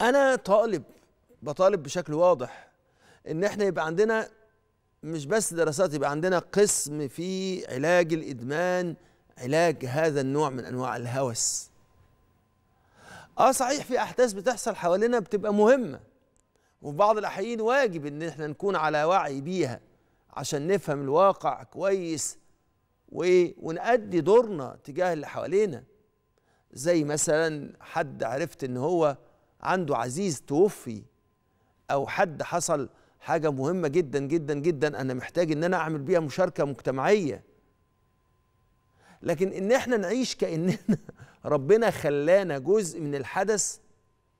انا طالب بطالب بشكل واضح ان احنا يبقى عندنا مش بس دراسات يبقى عندنا قسم في علاج الادمان علاج هذا النوع من انواع الهوس اه صحيح في احداث بتحصل حوالينا بتبقى مهمه وفي بعض الاحيان واجب ان احنا نكون على وعي بيها عشان نفهم الواقع كويس ونأدي دورنا تجاه اللي حوالينا زي مثلا حد عرفت ان هو عنده عزيز توفي او حد حصل حاجه مهمه جدا جدا جدا انا محتاج ان انا اعمل بيها مشاركه مجتمعيه لكن ان احنا نعيش كاننا ربنا خلانا جزء من الحدث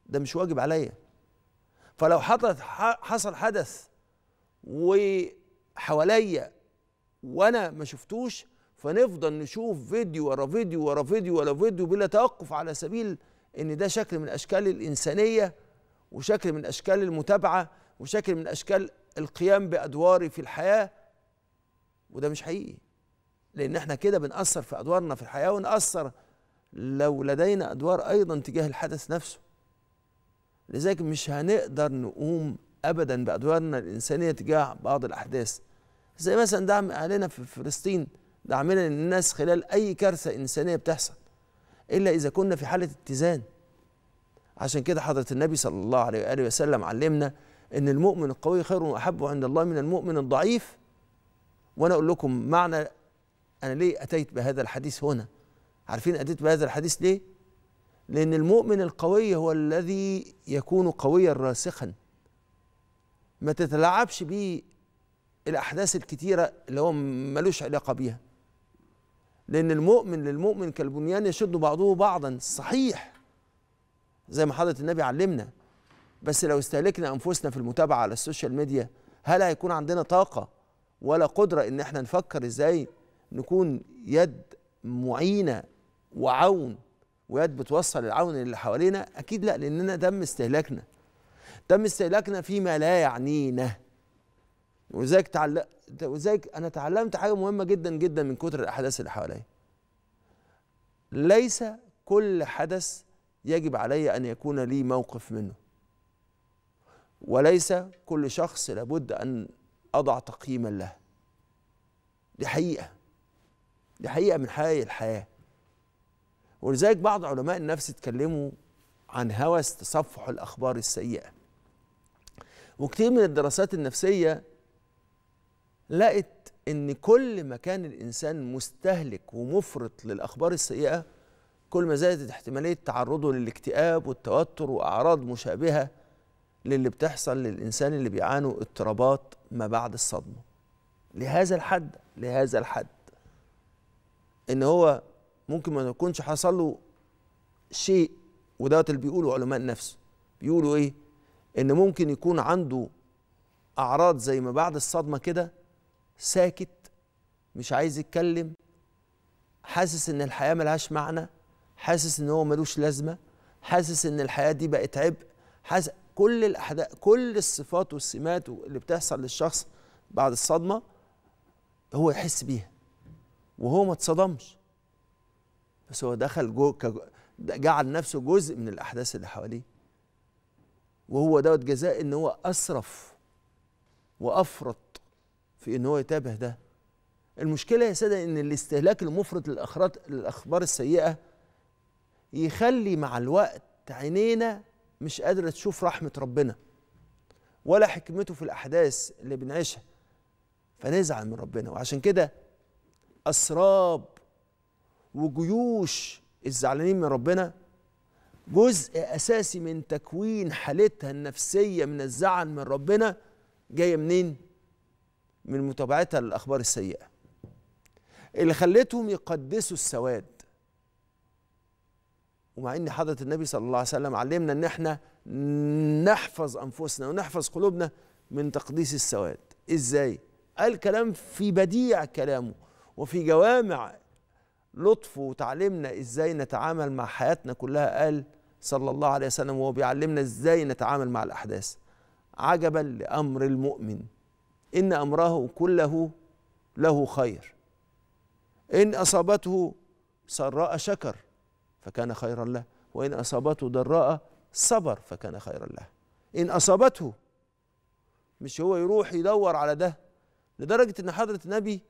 ده مش واجب عليا فلو حصل حدث وحواليا وانا ما شفتوش فنفضل نشوف فيديو ورا فيديو ورا فيديو ورا فيديو بلا توقف على سبيل ان ده شكل من اشكال الانسانيه وشكل من اشكال المتابعه وشكل من اشكال القيام بادواري في الحياه وده مش حقيقي لان احنا كده بنأثر في ادوارنا في الحياه ونأثر لو لدينا ادوار ايضا تجاه الحدث نفسه لذلك مش هنقدر نقوم ابدا بادوارنا الانسانيه تجاه بعض الاحداث زي مثلا دعم اهلنا في فلسطين دعمنا للناس خلال اي كارثه انسانيه بتحصل إلا إذا كنا في حالة اتزان عشان كده حضرة النبي صلى الله عليه وآله وسلم علمنا إن المؤمن القوي خير وأحب عند الله من المؤمن الضعيف وأنا أقول لكم معنى أنا ليه أتيت بهذا الحديث هنا عارفين أتيت بهذا الحديث ليه؟ لأن المؤمن القوي هو الذي يكون قويا راسخا ما تتلاعبش بيه الأحداث الكتيرة اللي هو ملوش علاقة بيها لأن المؤمن للمؤمن كالبنيان يشد بعضه بعضا صحيح زي ما حضرة النبي علمنا بس لو استهلكنا أنفسنا في المتابعة على السوشيال ميديا هل هيكون عندنا طاقة ولا قدرة إن احنا نفكر إزاي نكون يد معينة وعون ويد بتوصل العون اللي حوالينا أكيد لا لأننا تم استهلاكنا تم استهلاكنا فيما لا يعنينا وازاي تعلق وازاي انا تعلمت حاجه مهمه جدا جدا من كتر الاحداث اللي حواليا ليس كل حدث يجب علي ان يكون لي موقف منه وليس كل شخص لابد ان اضع تقييما له دي حقيقه دي حقيقه من حقائق الحياه ولذلك بعض علماء النفس اتكلموا عن هوس تصفح الاخبار السيئه وكتير من الدراسات النفسيه لقت ان كل ما كان الانسان مستهلك ومفرط للاخبار السيئه كل ما زادت احتماليه تعرضه للاكتئاب والتوتر واعراض مشابهه للي بتحصل للانسان اللي بيعانوا اضطرابات ما بعد الصدمه لهذا الحد لهذا الحد ان هو ممكن ما يكونش حصل له شيء ودوت اللي بيقولوا علماء النفس بيقولوا ايه ان ممكن يكون عنده اعراض زي ما بعد الصدمه كده ساكت مش عايز يتكلم حاسس ان الحياه ملهاش معنى حاسس ان هو ملوش لازمه حاسس ان الحياه دي بقت عبء حاسس كل الاحداث كل الصفات والسمات اللي بتحصل للشخص بعد الصدمه هو يحس بيها وهو ما اتصدمش بس هو دخل جو جعل نفسه جزء من الاحداث اللي حواليه وهو دوت جزاء ان هو اسرف وافرط في ان هو يتابه ده المشكله يا ساده ان الاستهلاك المفرط للاخبار السيئه يخلي مع الوقت عينينا مش قادره تشوف رحمه ربنا ولا حكمته في الاحداث اللي بنعيشها فنزعل من ربنا وعشان كده اسراب وجيوش الزعلانين من ربنا جزء اساسي من تكوين حالتها النفسيه من الزعل من ربنا جايه منين من متابعتها للاخبار السيئه اللي خلتهم يقدسوا السواد ومع ان حضره النبي صلى الله عليه وسلم علمنا ان احنا نحفظ انفسنا ونحفظ قلوبنا من تقديس السواد ازاي قال كلام في بديع كلامه وفي جوامع لطفه وتعلمنا ازاي نتعامل مع حياتنا كلها قال صلى الله عليه وسلم وهو بيعلمنا ازاي نتعامل مع الاحداث عجبا لامر المؤمن إن أمره كله له خير إن أصابته سراء شكر فكان خيرا له وإن أصابته ضراء صبر فكان خيرا له إن أصابته مش هو يروح يدور على ده لدرجة إن حضرة النبي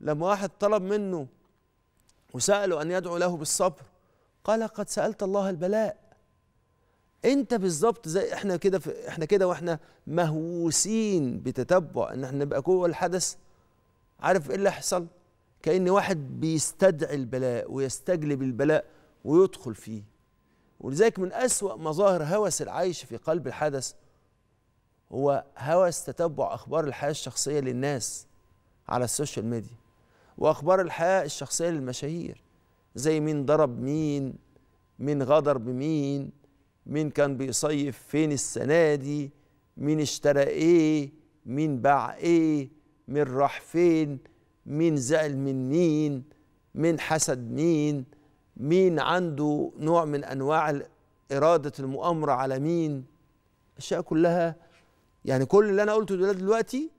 لما واحد طلب منه وسأله أن يدعو له بالصبر قال قد سألت الله البلاء انت بالظبط زي احنا كده احنا كده واحنا مهووسين بتتبع ان احنا نبقى جوه الحدث عارف ايه اللي حصل كان واحد بيستدعي البلاء ويستجلب البلاء ويدخل فيه ولذلك من اسوا مظاهر هوس العيش في قلب الحدث هو هوس تتبع اخبار الحياه الشخصيه للناس على السوشيال ميديا واخبار الحياه الشخصيه للمشاهير زي مين ضرب مين مين غدر بمين مين كان بيصيف فين السنة دي مين اشترى ايه مين باع ايه مين راح فين مين زعل من مين مين حسد مين مين عنده نوع من انواع اراده المؤامره على مين اشياء كلها يعني كل اللي انا قلته ده دلوقتي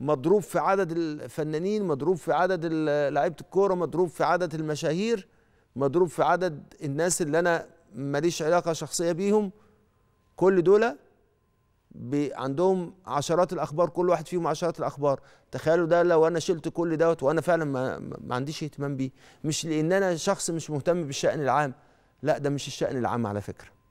مضروب في عدد الفنانين مضروب في عدد لعيبه الكوره مضروب في عدد المشاهير مضروب في عدد الناس اللي انا ماليش علاقه شخصيه بيهم كل دول عندهم عشرات الاخبار كل واحد فيهم عشرات الاخبار تخيلوا ده لو انا شلت كل دوت وانا فعلا ما, ما عنديش اهتمام بيه مش لان انا شخص مش مهتم بالشان العام لا ده مش الشان العام على فكره